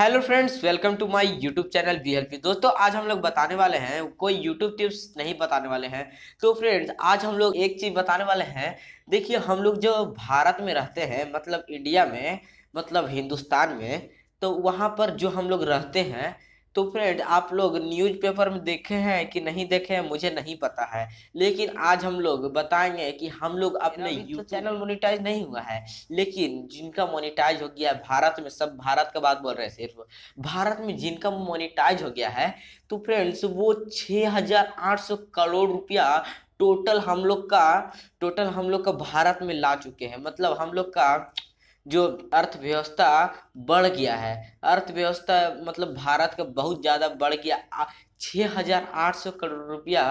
hello friends welcome to my YouTube channel L P दोस्तों आज हम लोग बताने वाले हैं कोई यूट्यूब टिप्स नहीं बताने वाले हैं तो फ्रेंड्स आज हम लोग एक चीज़ बताने वाले हैं देखिए हम लोग जो भारत में रहते हैं मतलब इंडिया में मतलब हिंदुस्तान में तो वहाँ पर जो हम लोग रहते हैं तो फ्रेंड आप लोग न्यूज़पेपर में देखे हैं कि नहीं देखे हैं मुझे नहीं पता है लेकिन आज हम लोग बताएंगे कि हम लोग अपने तो YouTube चैनल मोनिटाइज नहीं हुआ है लेकिन जिनका मोनिटाइज हो गया है भारत में सब भारत का बात बोल रहे हैं सिर्फ भारत में जिनका मोनिटाइज हो गया है तो फ्रेंड्स वो सौ करोड़ रुपया टोटल हम लोग का टोटल हम लोग का भारत में ला चुके हैं मतलब हम लोग का जो अर्थव्यवस्था बढ़ गया है अर्थव्यवस्था मतलब भारत का बहुत ज़्यादा बढ़ गया छः हजार आठ सौ करोड़ रुपया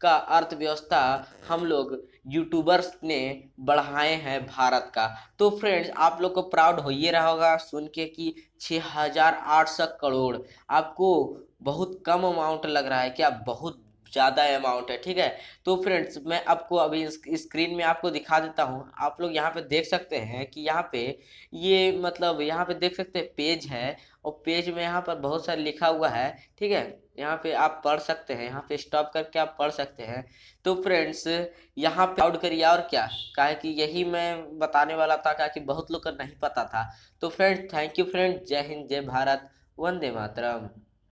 का अर्थव्यवस्था हम लोग यूट्यूबर्स ने बढ़ाए हैं भारत का तो फ्रेंड्स आप लोग को प्राउड हो ये रहा होगा सुन के कि छः हजार आठ सौ करोड़ आपको बहुत कम अमाउंट लग रहा है क्या बहुत ज़्यादा अमाउंट है ठीक है तो फ्रेंड्स मैं आपको अभी स्क्रीन में आपको दिखा देता हूँ आप लोग यहाँ पे देख सकते हैं कि यहाँ पे ये मतलब यहाँ पे देख सकते हैं पेज है और पेज में यहाँ पर बहुत सारा लिखा हुआ है ठीक है यहाँ पे आप पढ़ सकते हैं यहाँ पे स्टॉप करके आप पढ़ सकते हैं तो फ्रेंड्स यहाँ पे आउट करिए और क्या कहे कि यही मैं बताने वाला था कहा कि बहुत लोग का नहीं पता था तो फ्रेंड्स थैंक यू फ्रेंड्स जय हिंद जय भारत वंदे मातरम